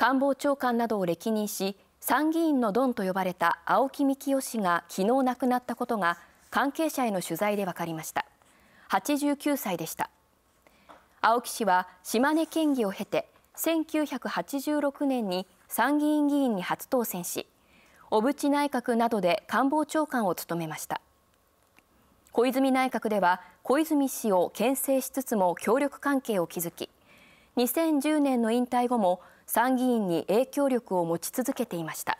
官房長官などを歴任し参議院のドンと呼ばれた青木幹雄氏が昨日亡くなったことが関係者への取材で分かりました89歳でした青木氏は島根県議を経て1986年に参議院議員に初当選し小渕内閣などで官房長官を務めました小泉内閣では小泉氏を牽制しつつも協力関係を築き2010年の引退後も参議院に影響力を持ち続けていました。